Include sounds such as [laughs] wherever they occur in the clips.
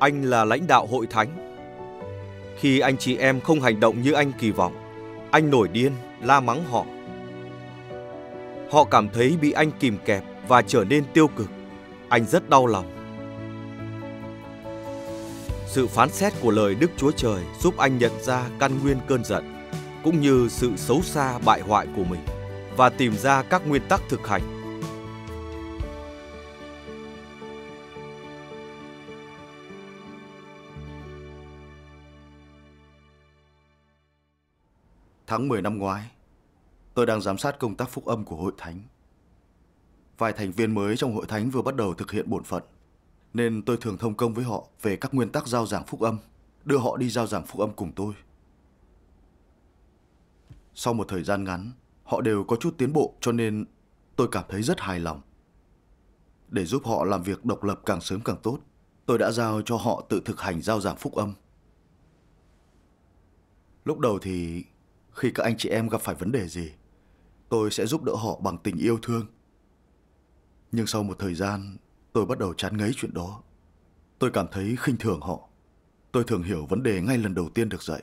anh là lãnh đạo hội thánh. Khi anh chị em không hành động như anh kỳ vọng, anh nổi điên, la mắng họ. Họ cảm thấy bị anh kìm kẹp và trở nên tiêu cực. Anh rất đau lòng. Sự phán xét của lời Đức Chúa Trời giúp anh nhận ra căn nguyên cơn giận, cũng như sự xấu xa bại hoại của mình và tìm ra các nguyên tắc thực hành Tháng 10 năm ngoái, tôi đang giám sát công tác phúc âm của hội thánh. Vài thành viên mới trong hội thánh vừa bắt đầu thực hiện bổn phận, nên tôi thường thông công với họ về các nguyên tắc giao giảng phúc âm, đưa họ đi giao giảng phúc âm cùng tôi. Sau một thời gian ngắn, họ đều có chút tiến bộ cho nên tôi cảm thấy rất hài lòng. Để giúp họ làm việc độc lập càng sớm càng tốt, tôi đã giao cho họ tự thực hành giao giảng phúc âm. Lúc đầu thì khi các anh chị em gặp phải vấn đề gì tôi sẽ giúp đỡ họ bằng tình yêu thương nhưng sau một thời gian tôi bắt đầu chán ngấy chuyện đó tôi cảm thấy khinh thường họ tôi thường hiểu vấn đề ngay lần đầu tiên được dạy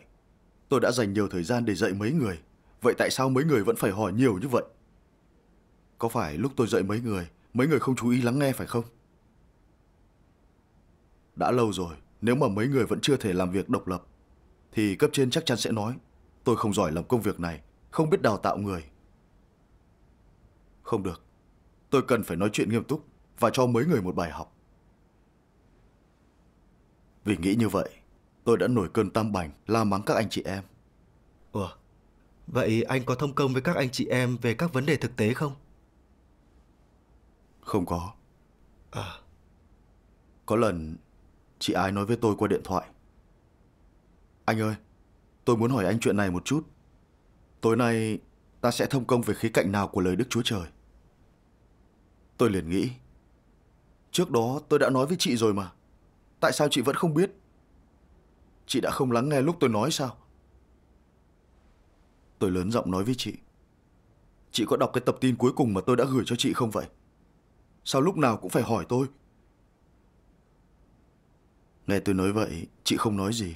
tôi đã dành nhiều thời gian để dạy mấy người vậy tại sao mấy người vẫn phải hỏi nhiều như vậy có phải lúc tôi dạy mấy người mấy người không chú ý lắng nghe phải không đã lâu rồi nếu mà mấy người vẫn chưa thể làm việc độc lập thì cấp trên chắc chắn sẽ nói Tôi không giỏi làm công việc này, không biết đào tạo người. Không được, tôi cần phải nói chuyện nghiêm túc và cho mấy người một bài học. Vì nghĩ như vậy, tôi đã nổi cơn tam bành la mắng các anh chị em. Ủa, vậy anh có thông công với các anh chị em về các vấn đề thực tế không? Không có. À. Có lần chị Ai nói với tôi qua điện thoại. Anh ơi, Tôi muốn hỏi anh chuyện này một chút. Tối nay ta sẽ thông công về khía cạnh nào của lời Đức Chúa Trời? Tôi liền nghĩ. Trước đó tôi đã nói với chị rồi mà. Tại sao chị vẫn không biết? Chị đã không lắng nghe lúc tôi nói sao? Tôi lớn giọng nói với chị. Chị có đọc cái tập tin cuối cùng mà tôi đã gửi cho chị không vậy? Sao lúc nào cũng phải hỏi tôi? Nghe tôi nói vậy, chị không nói gì.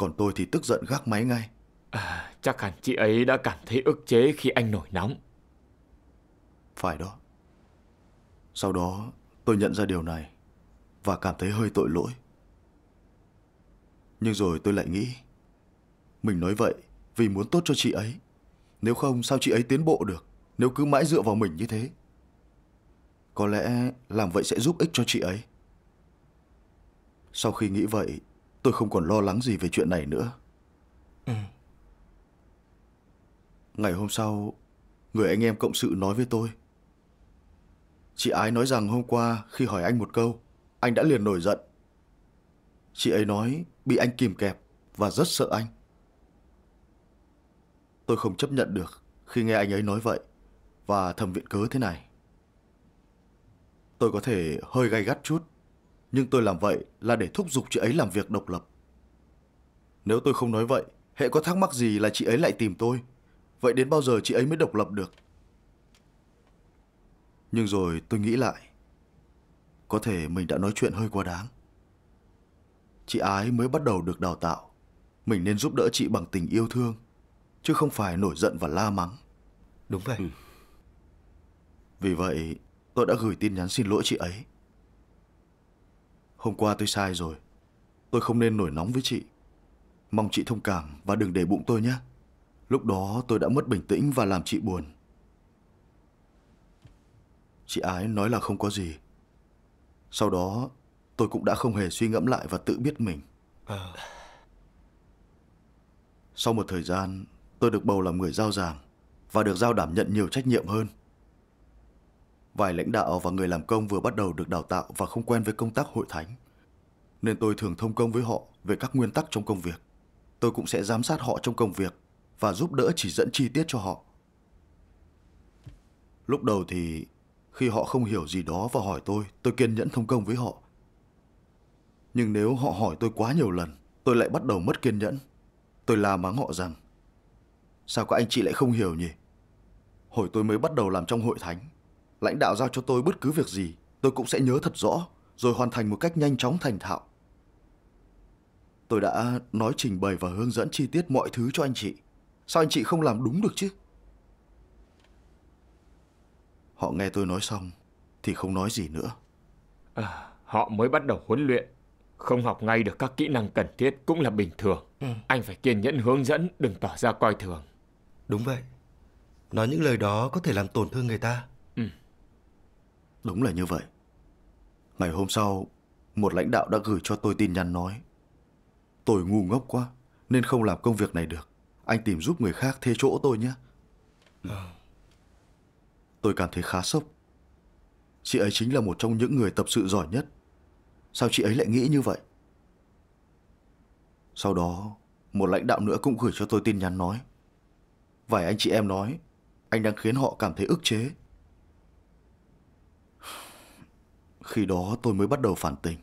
Còn tôi thì tức giận gác máy ngay à, Chắc hẳn chị ấy đã cảm thấy ức chế khi anh nổi nóng Phải đó Sau đó tôi nhận ra điều này Và cảm thấy hơi tội lỗi Nhưng rồi tôi lại nghĩ Mình nói vậy vì muốn tốt cho chị ấy Nếu không sao chị ấy tiến bộ được Nếu cứ mãi dựa vào mình như thế Có lẽ làm vậy sẽ giúp ích cho chị ấy Sau khi nghĩ vậy Tôi không còn lo lắng gì về chuyện này nữa ừ. Ngày hôm sau Người anh em cộng sự nói với tôi Chị Ái nói rằng hôm qua khi hỏi anh một câu Anh đã liền nổi giận Chị ấy nói bị anh kìm kẹp Và rất sợ anh Tôi không chấp nhận được Khi nghe anh ấy nói vậy Và thầm viện cớ thế này Tôi có thể hơi gay gắt chút nhưng tôi làm vậy là để thúc giục chị ấy làm việc độc lập. Nếu tôi không nói vậy, hệ có thắc mắc gì là chị ấy lại tìm tôi. Vậy đến bao giờ chị ấy mới độc lập được? Nhưng rồi tôi nghĩ lại. Có thể mình đã nói chuyện hơi quá đáng. Chị ái mới bắt đầu được đào tạo. Mình nên giúp đỡ chị bằng tình yêu thương, chứ không phải nổi giận và la mắng. Đúng vậy. Ừ. Vì vậy, tôi đã gửi tin nhắn xin lỗi chị ấy Hôm qua tôi sai rồi. Tôi không nên nổi nóng với chị. Mong chị thông cảm và đừng để bụng tôi nhé. Lúc đó tôi đã mất bình tĩnh và làm chị buồn. Chị Ái nói là không có gì. Sau đó tôi cũng đã không hề suy ngẫm lại và tự biết mình. À. Sau một thời gian, tôi được bầu làm người giao giảng và được giao đảm nhận nhiều trách nhiệm hơn. Vài lãnh đạo và người làm công vừa bắt đầu được đào tạo và không quen với công tác hội thánh. Nên tôi thường thông công với họ về các nguyên tắc trong công việc. Tôi cũng sẽ giám sát họ trong công việc và giúp đỡ chỉ dẫn chi tiết cho họ. Lúc đầu thì khi họ không hiểu gì đó và hỏi tôi, tôi kiên nhẫn thông công với họ. Nhưng nếu họ hỏi tôi quá nhiều lần, tôi lại bắt đầu mất kiên nhẫn. Tôi la mắng họ rằng, sao các anh chị lại không hiểu nhỉ? Hồi tôi mới bắt đầu làm trong hội thánh, Lãnh đạo giao cho tôi bất cứ việc gì, tôi cũng sẽ nhớ thật rõ, rồi hoàn thành một cách nhanh chóng thành thạo. Tôi đã nói trình bày và hướng dẫn chi tiết mọi thứ cho anh chị. Sao anh chị không làm đúng được chứ? Họ nghe tôi nói xong thì không nói gì nữa. À, họ mới bắt đầu huấn luyện, không học ngay được các kỹ năng cần thiết cũng là bình thường. Ừ. Anh phải kiên nhẫn hướng dẫn, đừng tỏ ra coi thường. Đúng vậy. Nói những lời đó có thể làm tổn thương người ta. Đúng là như vậy. Ngày hôm sau, một lãnh đạo đã gửi cho tôi tin nhắn nói. Tôi ngu ngốc quá, nên không làm công việc này được. Anh tìm giúp người khác thế chỗ tôi nhé. Ừ. Tôi cảm thấy khá sốc. Chị ấy chính là một trong những người tập sự giỏi nhất. Sao chị ấy lại nghĩ như vậy? Sau đó, một lãnh đạo nữa cũng gửi cho tôi tin nhắn nói. Vài anh chị em nói, anh đang khiến họ cảm thấy ức chế Khi đó tôi mới bắt đầu phản tỉnh.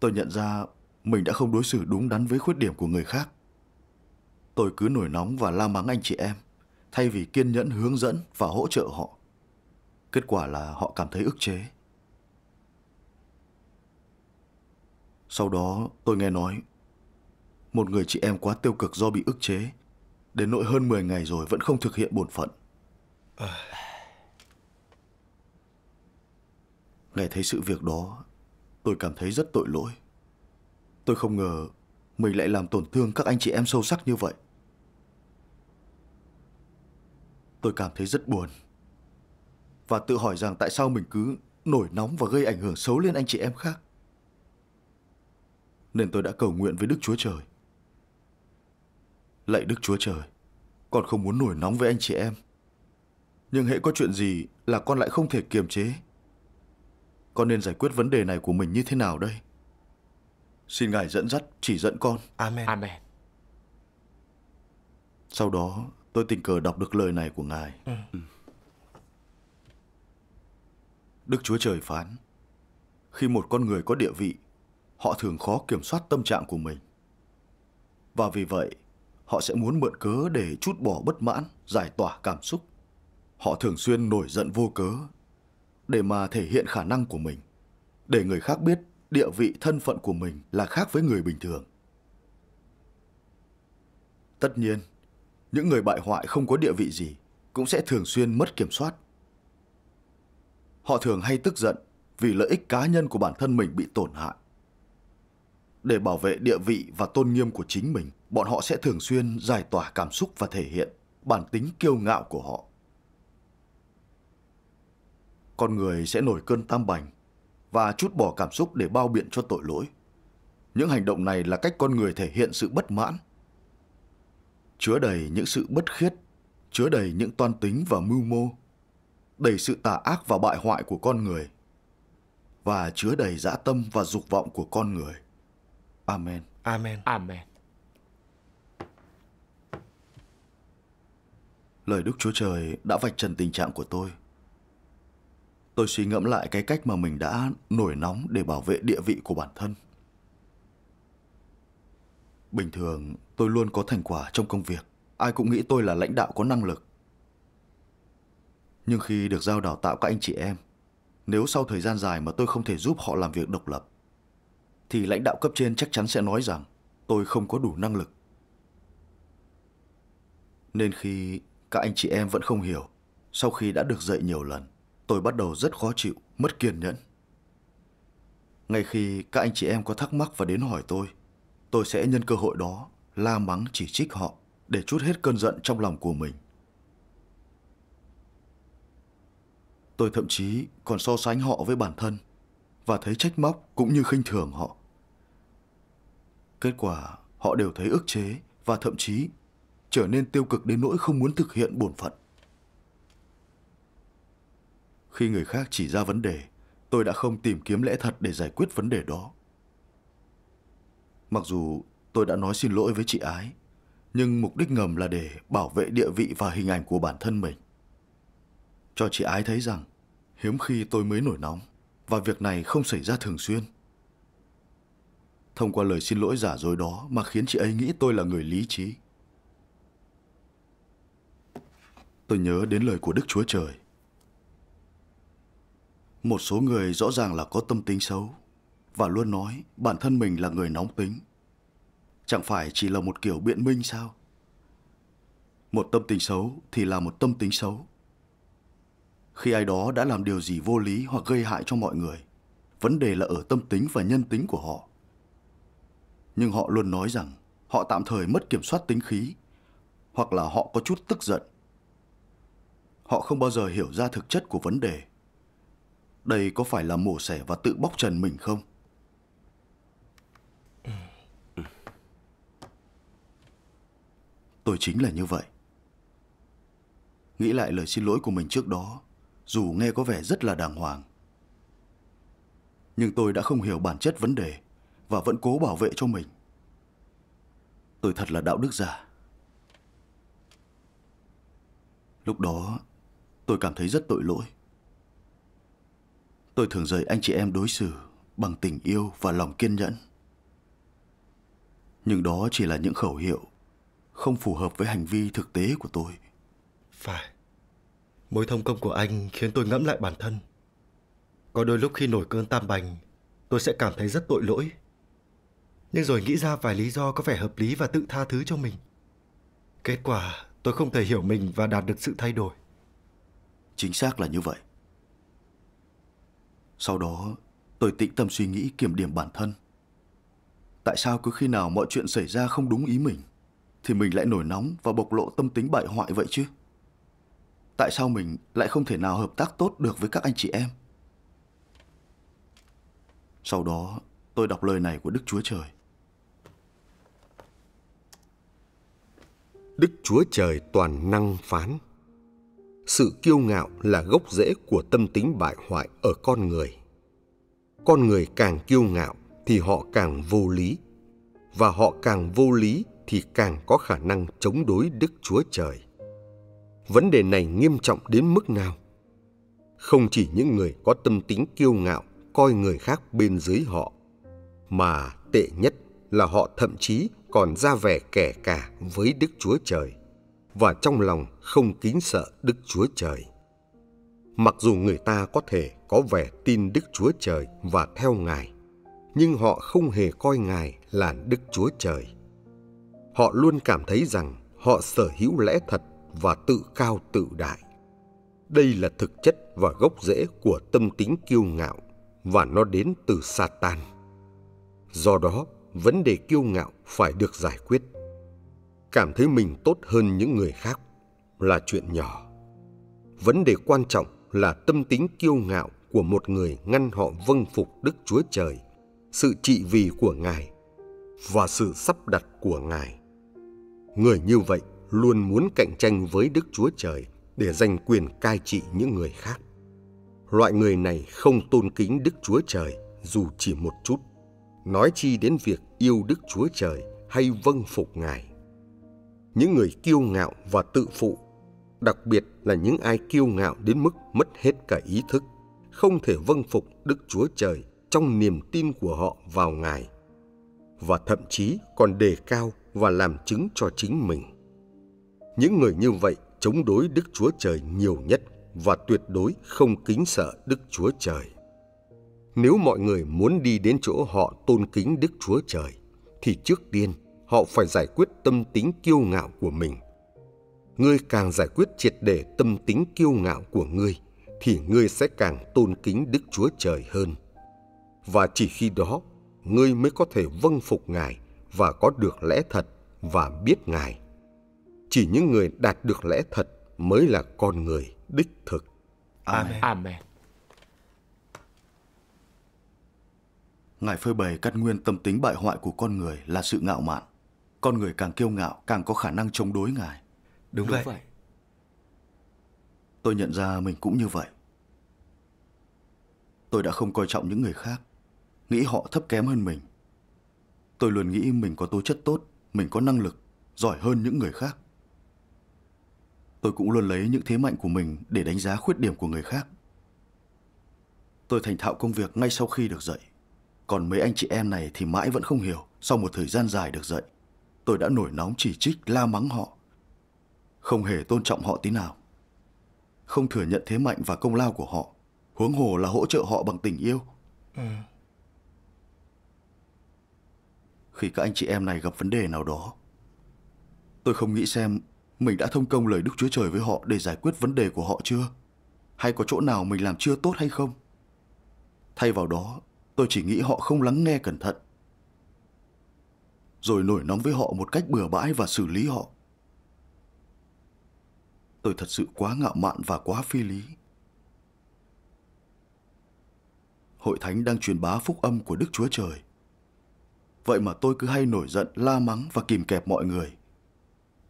Tôi nhận ra mình đã không đối xử đúng đắn với khuyết điểm của người khác. Tôi cứ nổi nóng và la mắng anh chị em, thay vì kiên nhẫn hướng dẫn và hỗ trợ họ. Kết quả là họ cảm thấy ức chế. Sau đó tôi nghe nói một người chị em quá tiêu cực do bị ức chế, đến nỗi hơn 10 ngày rồi vẫn không thực hiện bổn phận. À... Nghe thấy sự việc đó Tôi cảm thấy rất tội lỗi Tôi không ngờ Mình lại làm tổn thương các anh chị em sâu sắc như vậy Tôi cảm thấy rất buồn Và tự hỏi rằng tại sao mình cứ Nổi nóng và gây ảnh hưởng xấu lên anh chị em khác Nên tôi đã cầu nguyện với Đức Chúa Trời Lạy Đức Chúa Trời Con không muốn nổi nóng với anh chị em Nhưng hễ có chuyện gì là con lại không thể kiềm chế con nên giải quyết vấn đề này của mình như thế nào đây? Xin Ngài dẫn dắt, chỉ dẫn con. Amen. Amen. Sau đó, tôi tình cờ đọc được lời này của Ngài. Ừ. ừ. Đức Chúa Trời phán, khi một con người có địa vị, họ thường khó kiểm soát tâm trạng của mình. Và vì vậy, họ sẽ muốn mượn cớ để chút bỏ bất mãn, giải tỏa cảm xúc. Họ thường xuyên nổi giận vô cớ để mà thể hiện khả năng của mình, để người khác biết địa vị thân phận của mình là khác với người bình thường. Tất nhiên, những người bại hoại không có địa vị gì cũng sẽ thường xuyên mất kiểm soát. Họ thường hay tức giận vì lợi ích cá nhân của bản thân mình bị tổn hại. Để bảo vệ địa vị và tôn nghiêm của chính mình, bọn họ sẽ thường xuyên giải tỏa cảm xúc và thể hiện bản tính kiêu ngạo của họ con người sẽ nổi cơn tam bành và chút bỏ cảm xúc để bao biện cho tội lỗi. Những hành động này là cách con người thể hiện sự bất mãn, chứa đầy những sự bất khiết, chứa đầy những toan tính và mưu mô, đầy sự tà ác và bại hoại của con người và chứa đầy dã tâm và dục vọng của con người. Amen. Amen. Amen. Lời Đức Chúa Trời đã vạch trần tình trạng của tôi tôi suy ngẫm lại cái cách mà mình đã nổi nóng để bảo vệ địa vị của bản thân. Bình thường, tôi luôn có thành quả trong công việc. Ai cũng nghĩ tôi là lãnh đạo có năng lực. Nhưng khi được giao đào tạo các anh chị em, nếu sau thời gian dài mà tôi không thể giúp họ làm việc độc lập, thì lãnh đạo cấp trên chắc chắn sẽ nói rằng tôi không có đủ năng lực. Nên khi các anh chị em vẫn không hiểu, sau khi đã được dạy nhiều lần, tôi bắt đầu rất khó chịu, mất kiên nhẫn. Ngay khi các anh chị em có thắc mắc và đến hỏi tôi, tôi sẽ nhân cơ hội đó la mắng chỉ trích họ để chút hết cơn giận trong lòng của mình. Tôi thậm chí còn so sánh họ với bản thân và thấy trách móc cũng như khinh thường họ. Kết quả họ đều thấy ức chế và thậm chí trở nên tiêu cực đến nỗi không muốn thực hiện bổn phận. Khi người khác chỉ ra vấn đề, tôi đã không tìm kiếm lẽ thật để giải quyết vấn đề đó. Mặc dù tôi đã nói xin lỗi với chị Ái, nhưng mục đích ngầm là để bảo vệ địa vị và hình ảnh của bản thân mình. Cho chị Ái thấy rằng hiếm khi tôi mới nổi nóng và việc này không xảy ra thường xuyên. Thông qua lời xin lỗi giả dối đó mà khiến chị ấy nghĩ tôi là người lý trí. Tôi nhớ đến lời của Đức Chúa Trời. Một số người rõ ràng là có tâm tính xấu và luôn nói bản thân mình là người nóng tính. Chẳng phải chỉ là một kiểu biện minh sao? Một tâm tính xấu thì là một tâm tính xấu. Khi ai đó đã làm điều gì vô lý hoặc gây hại cho mọi người, vấn đề là ở tâm tính và nhân tính của họ. Nhưng họ luôn nói rằng họ tạm thời mất kiểm soát tính khí hoặc là họ có chút tức giận. Họ không bao giờ hiểu ra thực chất của vấn đề đây có phải là mổ xẻ và tự bóc trần mình không? Tôi chính là như vậy. Nghĩ lại lời xin lỗi của mình trước đó, dù nghe có vẻ rất là đàng hoàng. Nhưng tôi đã không hiểu bản chất vấn đề và vẫn cố bảo vệ cho mình. Tôi thật là đạo đức giả. Lúc đó, tôi cảm thấy rất tội lỗi. Tôi thường dạy anh chị em đối xử bằng tình yêu và lòng kiên nhẫn. Nhưng đó chỉ là những khẩu hiệu không phù hợp với hành vi thực tế của tôi. Phải. Mối thông công của anh khiến tôi ngẫm lại bản thân. Có đôi lúc khi nổi cơn tam bành, tôi sẽ cảm thấy rất tội lỗi. Nhưng rồi nghĩ ra vài lý do có vẻ hợp lý và tự tha thứ cho mình. Kết quả, tôi không thể hiểu mình và đạt được sự thay đổi. Chính xác là như vậy. Sau đó, tôi tĩnh tâm suy nghĩ kiểm điểm bản thân. Tại sao cứ khi nào mọi chuyện xảy ra không đúng ý mình, thì mình lại nổi nóng và bộc lộ tâm tính bại hoại vậy chứ? Tại sao mình lại không thể nào hợp tác tốt được với các anh chị em? Sau đó, tôi đọc lời này của Đức Chúa Trời. Đức Chúa Trời toàn năng phán sự kiêu ngạo là gốc rễ của tâm tính bại hoại ở con người con người càng kiêu ngạo thì họ càng vô lý và họ càng vô lý thì càng có khả năng chống đối đức chúa trời vấn đề này nghiêm trọng đến mức nào không chỉ những người có tâm tính kiêu ngạo coi người khác bên dưới họ mà tệ nhất là họ thậm chí còn ra vẻ kẻ cả với đức chúa trời và trong lòng không kính sợ Đức Chúa Trời. Mặc dù người ta có thể có vẻ tin Đức Chúa Trời và theo Ngài, nhưng họ không hề coi Ngài là Đức Chúa Trời. Họ luôn cảm thấy rằng họ sở hữu lẽ thật và tự cao tự đại. Đây là thực chất và gốc rễ của tâm tính kiêu ngạo và nó đến từ Satan. Do đó, vấn đề kiêu ngạo phải được giải quyết cảm thấy mình tốt hơn những người khác là chuyện nhỏ vấn đề quan trọng là tâm tính kiêu ngạo của một người ngăn họ vâng phục đức chúa trời sự trị vì của ngài và sự sắp đặt của ngài người như vậy luôn muốn cạnh tranh với đức chúa trời để giành quyền cai trị những người khác loại người này không tôn kính đức chúa trời dù chỉ một chút nói chi đến việc yêu đức chúa trời hay vâng phục ngài những người kiêu ngạo và tự phụ, đặc biệt là những ai kiêu ngạo đến mức mất hết cả ý thức, không thể vâng phục Đức Chúa Trời trong niềm tin của họ vào Ngài và thậm chí còn đề cao và làm chứng cho chính mình. Những người như vậy chống đối Đức Chúa Trời nhiều nhất và tuyệt đối không kính sợ Đức Chúa Trời. Nếu mọi người muốn đi đến chỗ họ tôn kính Đức Chúa Trời thì trước tiên họ phải giải quyết tâm tính kiêu ngạo của mình. Ngươi càng giải quyết triệt để tâm tính kiêu ngạo của ngươi, thì ngươi sẽ càng tôn kính Đức Chúa Trời hơn. Và chỉ khi đó, ngươi mới có thể vâng phục Ngài và có được lẽ thật và biết Ngài. Chỉ những người đạt được lẽ thật mới là con người đích thực. Amen. Amen. Ngài phơi bày căn nguyên tâm tính bại hoại của con người là sự ngạo mạn con người càng kiêu ngạo càng có khả năng chống đối ngài. Đúng, Đúng vậy. Tôi nhận ra mình cũng như vậy. Tôi đã không coi trọng những người khác, nghĩ họ thấp kém hơn mình. Tôi luôn nghĩ mình có tố chất tốt, mình có năng lực, giỏi hơn những người khác. Tôi cũng luôn lấy những thế mạnh của mình để đánh giá khuyết điểm của người khác. Tôi thành thạo công việc ngay sau khi được dạy. Còn mấy anh chị em này thì mãi vẫn không hiểu sau một thời gian dài được dạy tôi đã nổi nóng chỉ trích la mắng họ. Không hề tôn trọng họ tí nào. Không thừa nhận thế mạnh và công lao của họ. Huống hồ là hỗ trợ họ bằng tình yêu. Ừ. Khi các anh chị em này gặp vấn đề nào đó, tôi không nghĩ xem mình đã thông công lời Đức Chúa Trời với họ để giải quyết vấn đề của họ chưa? Hay có chỗ nào mình làm chưa tốt hay không? Thay vào đó, tôi chỉ nghĩ họ không lắng nghe cẩn thận rồi nổi nóng với họ một cách bừa bãi và xử lý họ. Tôi thật sự quá ngạo mạn và quá phi lý. Hội Thánh đang truyền bá phúc âm của Đức Chúa Trời. Vậy mà tôi cứ hay nổi giận, la mắng và kìm kẹp mọi người.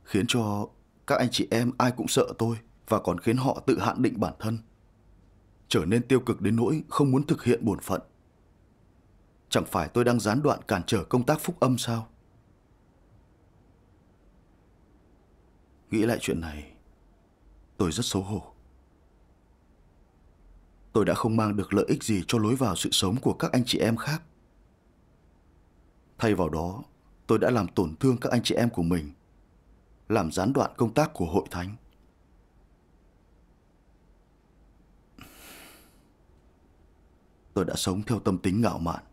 Khiến cho các anh chị em ai cũng sợ tôi và còn khiến họ tự hạn định bản thân. Trở nên tiêu cực đến nỗi không muốn thực hiện bổn phận. Chẳng phải tôi đang gián đoạn cản trở công tác phúc âm sao? Nghĩ lại chuyện này, tôi rất xấu hổ. Tôi đã không mang được lợi ích gì cho lối vào sự sống của các anh chị em khác. Thay vào đó, tôi đã làm tổn thương các anh chị em của mình, làm gián đoạn công tác của hội thánh. Tôi đã sống theo tâm tính ngạo mạn,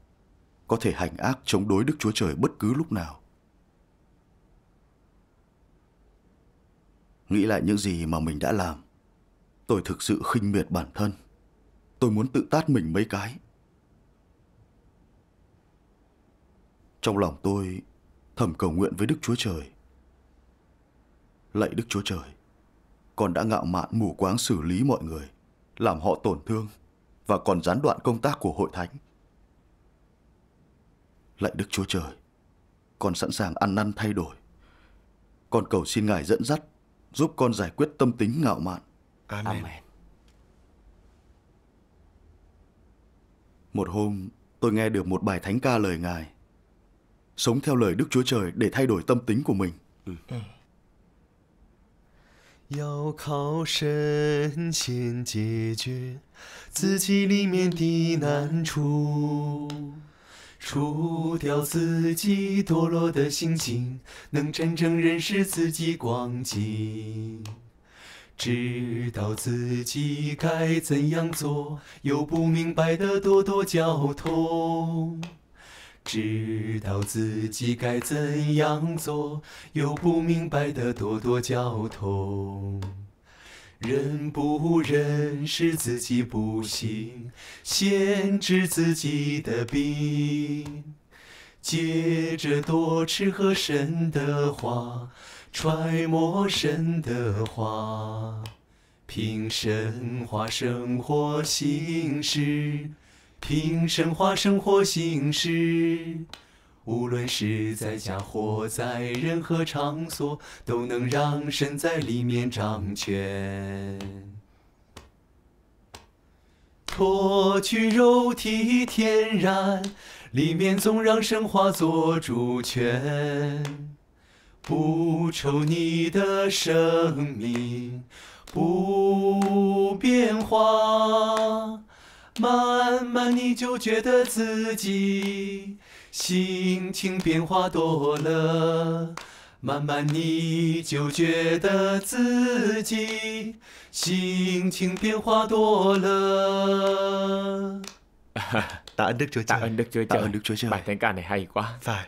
có thể hành ác chống đối Đức Chúa Trời bất cứ lúc nào. Nghĩ lại những gì mà mình đã làm Tôi thực sự khinh miệt bản thân Tôi muốn tự tát mình mấy cái Trong lòng tôi thầm cầu nguyện với Đức Chúa Trời Lạy Đức Chúa Trời Con đã ngạo mạn mù quáng xử lý mọi người Làm họ tổn thương Và còn gián đoạn công tác của hội thánh Lạy Đức Chúa Trời Con sẵn sàng ăn năn thay đổi Con cầu xin Ngài dẫn dắt giúp con giải quyết tâm tính ngạo mạn. Amen. Amen. Một hôm, tôi nghe được một bài thánh ca lời Ngài. Sống theo lời Đức Chúa Trời để thay đổi tâm tính của mình. Ừ. 要靠神先解决自己里面的难处。除掉自己堕落的心情，能真正认识自己光景。知道自己该怎样做，有不明白的多多交通。知道自己该怎样做，有不明白的多多交通。认不认识自己不行，先治自己的病。接着多吃喝神的话，揣摩神的话，凭神话生活行事，凭神话生活行事。无论是在家或在任何场所，都能让神在里面掌权。脱去肉体天然，里面总让神化作主权，不愁你的生命不变化，慢慢你就觉得自己。心情变化多了，慢慢你就觉得自己心情变化多了。À, [laughs] ơn Đức Chúa Trời. Tạ ơn Đức Chúa Trời. Tạ ơn Đức Chúa Trời. Bài thánh ca này hay quá. Phải.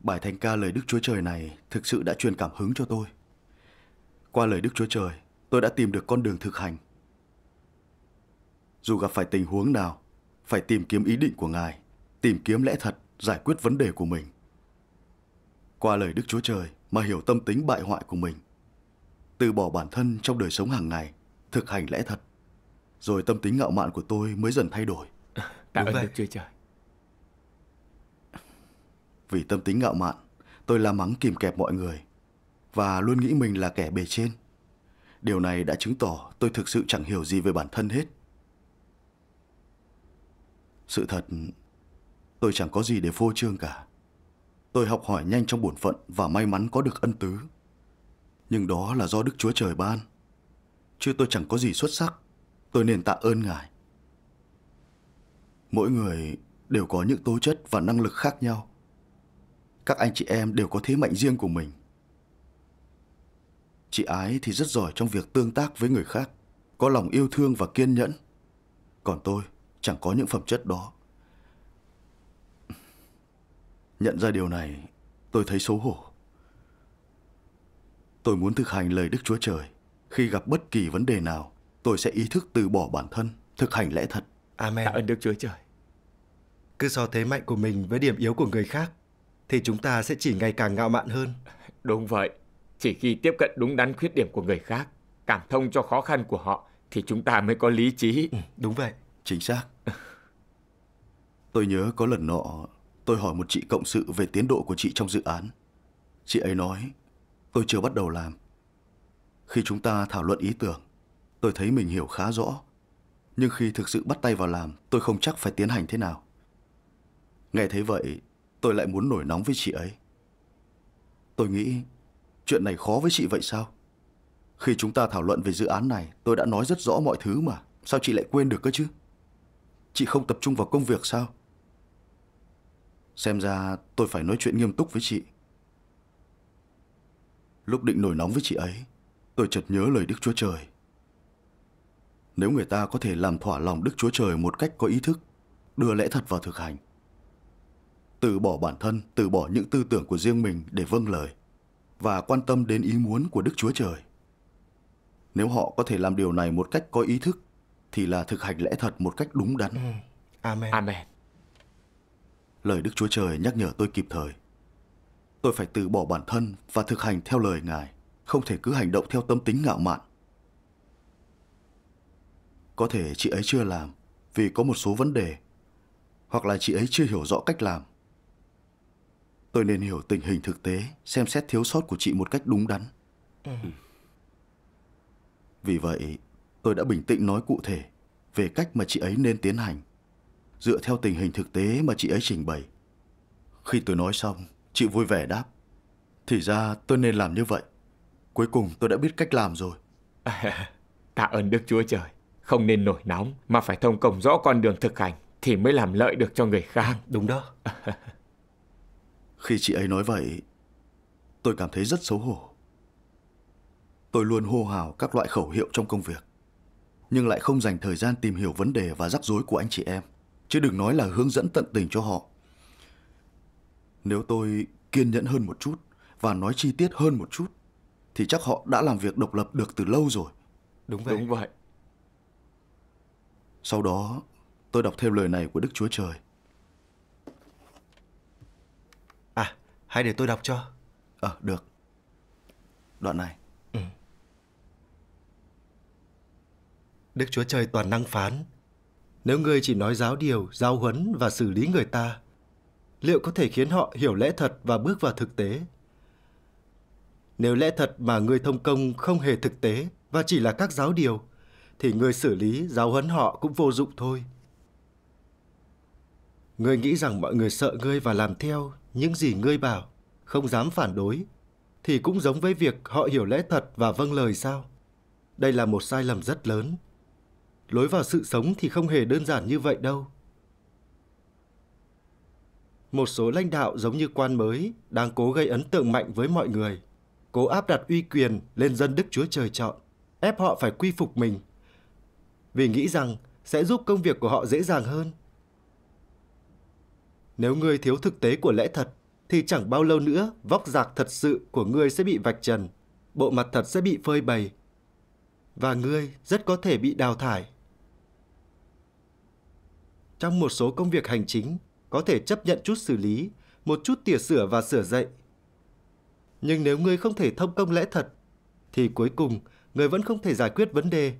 Bài thánh ca lời Đức Chúa Trời này thực sự đã truyền cảm hứng cho tôi. Qua lời Đức Chúa Trời, tôi đã tìm được con đường thực hành. Dù gặp phải tình huống nào, phải tìm kiếm ý định của Ngài tìm kiếm lẽ thật, giải quyết vấn đề của mình. Qua lời Đức Chúa Trời mà hiểu tâm tính bại hoại của mình, từ bỏ bản thân trong đời sống hàng ngày, thực hành lẽ thật, rồi tâm tính ngạo mạn của tôi mới dần thay đổi. À, [laughs] Tạ ơn Đức Chúa Trời. Vì tâm tính ngạo mạn, tôi la mắng kìm kẹp mọi người và luôn nghĩ mình là kẻ bề trên. Điều này đã chứng tỏ tôi thực sự chẳng hiểu gì về bản thân hết. Sự thật Tôi chẳng có gì để phô trương cả. Tôi học hỏi nhanh trong bổn phận và may mắn có được ân tứ. Nhưng đó là do Đức Chúa Trời ban. Chứ tôi chẳng có gì xuất sắc. Tôi nên tạ ơn Ngài. Mỗi người đều có những tố chất và năng lực khác nhau. Các anh chị em đều có thế mạnh riêng của mình. Chị Ái thì rất giỏi trong việc tương tác với người khác, có lòng yêu thương và kiên nhẫn. Còn tôi chẳng có những phẩm chất đó. Nhận ra điều này, tôi thấy xấu hổ. Tôi muốn thực hành lời Đức Chúa Trời. Khi gặp bất kỳ vấn đề nào, tôi sẽ ý thức từ bỏ bản thân, thực hành lẽ thật. Amen. Tạ ơn Đức Chúa Trời. Cứ so thế mạnh của mình với điểm yếu của người khác, thì chúng ta sẽ chỉ ngày càng ngạo mạn hơn. Đúng vậy. Chỉ khi tiếp cận đúng đắn khuyết điểm của người khác, cảm thông cho khó khăn của họ, thì chúng ta mới có lý trí. Ừ, đúng vậy. Chính xác. Tôi nhớ có lần nọ Tôi hỏi một chị cộng sự về tiến độ của chị trong dự án. Chị ấy nói, tôi chưa bắt đầu làm. Khi chúng ta thảo luận ý tưởng, tôi thấy mình hiểu khá rõ. Nhưng khi thực sự bắt tay vào làm, tôi không chắc phải tiến hành thế nào. Nghe thấy vậy, tôi lại muốn nổi nóng với chị ấy. Tôi nghĩ, chuyện này khó với chị vậy sao? Khi chúng ta thảo luận về dự án này, tôi đã nói rất rõ mọi thứ mà. Sao chị lại quên được cơ chứ? Chị không tập trung vào công việc sao? Xem ra tôi phải nói chuyện nghiêm túc với chị. Lúc định nổi nóng với chị ấy, tôi chợt nhớ lời Đức Chúa Trời. Nếu người ta có thể làm thỏa lòng Đức Chúa Trời một cách có ý thức, đưa lẽ thật vào thực hành, từ bỏ bản thân, từ bỏ những tư tưởng của riêng mình để vâng lời và quan tâm đến ý muốn của Đức Chúa Trời. Nếu họ có thể làm điều này một cách có ý thức thì là thực hành lẽ thật một cách đúng đắn. Ừ. Amen. Amen lời Đức Chúa Trời nhắc nhở tôi kịp thời. Tôi phải từ bỏ bản thân và thực hành theo lời Ngài, không thể cứ hành động theo tâm tính ngạo mạn. Có thể chị ấy chưa làm vì có một số vấn đề, hoặc là chị ấy chưa hiểu rõ cách làm. Tôi nên hiểu tình hình thực tế, xem xét thiếu sót của chị một cách đúng đắn. Ừ. Vì vậy, tôi đã bình tĩnh nói cụ thể về cách mà chị ấy nên tiến hành dựa theo tình hình thực tế mà chị ấy trình bày. Khi tôi nói xong, chị vui vẻ đáp. Thì ra tôi nên làm như vậy. Cuối cùng tôi đã biết cách làm rồi. [laughs] tạ ơn Đức Chúa Trời. Không nên nổi nóng mà phải thông công rõ con đường thực hành thì mới làm lợi được cho người khác. Đúng đó. [laughs] Khi chị ấy nói vậy, tôi cảm thấy rất xấu hổ. Tôi luôn hô hào các loại khẩu hiệu trong công việc, nhưng lại không dành thời gian tìm hiểu vấn đề và rắc rối của anh chị em chứ đừng nói là hướng dẫn tận tình cho họ. Nếu tôi kiên nhẫn hơn một chút và nói chi tiết hơn một chút thì chắc họ đã làm việc độc lập được từ lâu rồi. Đúng vậy. Đúng vậy. Sau đó, tôi đọc thêm lời này của Đức Chúa Trời. À, hãy để tôi đọc cho. Ờ, à, được. Đoạn này. Ừ. Đức Chúa Trời toàn năng phán, nếu ngươi chỉ nói giáo điều, giáo huấn và xử lý người ta, liệu có thể khiến họ hiểu lẽ thật và bước vào thực tế? Nếu lẽ thật mà ngươi thông công không hề thực tế và chỉ là các giáo điều, thì ngươi xử lý, giáo huấn họ cũng vô dụng thôi. Ngươi nghĩ rằng mọi người sợ ngươi và làm theo những gì ngươi bảo, không dám phản đối, thì cũng giống với việc họ hiểu lẽ thật và vâng lời sao? Đây là một sai lầm rất lớn lối vào sự sống thì không hề đơn giản như vậy đâu. Một số lãnh đạo giống như quan mới đang cố gây ấn tượng mạnh với mọi người, cố áp đặt uy quyền lên dân Đức Chúa Trời chọn, ép họ phải quy phục mình. Vì nghĩ rằng sẽ giúp công việc của họ dễ dàng hơn. Nếu ngươi thiếu thực tế của lẽ thật, thì chẳng bao lâu nữa vóc dạc thật sự của ngươi sẽ bị vạch trần, bộ mặt thật sẽ bị phơi bày, và ngươi rất có thể bị đào thải trong một số công việc hành chính, có thể chấp nhận chút xử lý, một chút tỉa sửa và sửa dạy. Nhưng nếu ngươi không thể thông công lẽ thật, thì cuối cùng ngươi vẫn không thể giải quyết vấn đề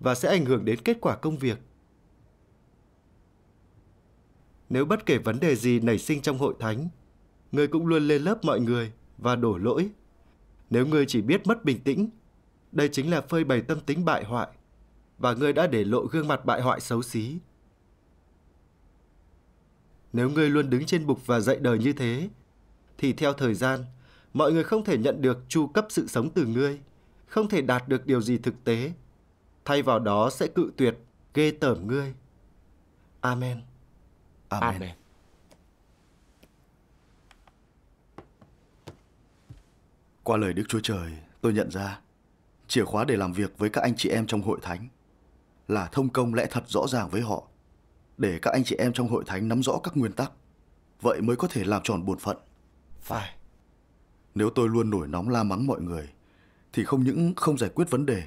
và sẽ ảnh hưởng đến kết quả công việc. Nếu bất kể vấn đề gì nảy sinh trong hội thánh, ngươi cũng luôn lên lớp mọi người và đổ lỗi. Nếu ngươi chỉ biết mất bình tĩnh, đây chính là phơi bày tâm tính bại hoại và ngươi đã để lộ gương mặt bại hoại xấu xí nếu ngươi luôn đứng trên bục và dạy đời như thế, thì theo thời gian, mọi người không thể nhận được chu cấp sự sống từ ngươi, không thể đạt được điều gì thực tế. Thay vào đó sẽ cự tuyệt, ghê tởm ngươi. Amen. Amen. Amen. Qua lời Đức Chúa Trời, tôi nhận ra chìa khóa để làm việc với các anh chị em trong hội thánh là thông công lẽ thật rõ ràng với họ – để các anh chị em trong hội thánh nắm rõ các nguyên tắc. Vậy mới có thể làm tròn bổn phận. Phải. Nếu tôi luôn nổi nóng la mắng mọi người, thì không những không giải quyết vấn đề,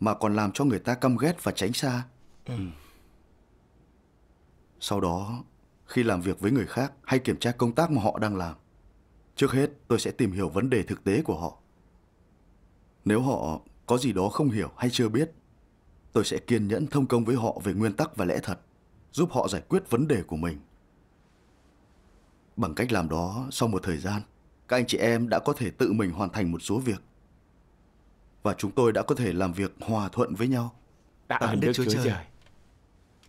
mà còn làm cho người ta căm ghét và tránh xa. Ừ. Sau đó, khi làm việc với người khác hay kiểm tra công tác mà họ đang làm, trước hết tôi sẽ tìm hiểu vấn đề thực tế của họ. Nếu họ có gì đó không hiểu hay chưa biết, tôi sẽ kiên nhẫn thông công với họ về nguyên tắc và lẽ thật giúp họ giải quyết vấn đề của mình. Bằng cách làm đó, sau một thời gian, các anh chị em đã có thể tự mình hoàn thành một số việc. Và chúng tôi đã có thể làm việc hòa thuận với nhau. Tạ ơn Đức Chúa Trời. Trời.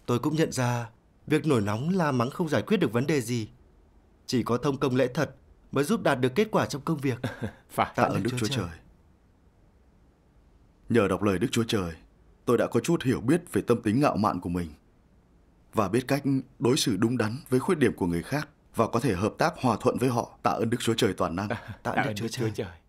Tôi cũng nhận ra, việc nổi nóng la mắng không giải quyết được vấn đề gì. Chỉ có thông công lễ thật mới giúp đạt được kết quả trong công việc. [laughs] Phải. Tạ ơn Đức Chúa, Chúa Trời. Trời. Nhờ đọc lời Đức Chúa Trời, tôi đã có chút hiểu biết về tâm tính ngạo mạn của mình và biết cách đối xử đúng đắn với khuyết điểm của người khác và có thể hợp tác hòa thuận với họ tạ ơn đức chúa trời toàn năng [laughs] tạ ơn đức chúa trời, chúa trời.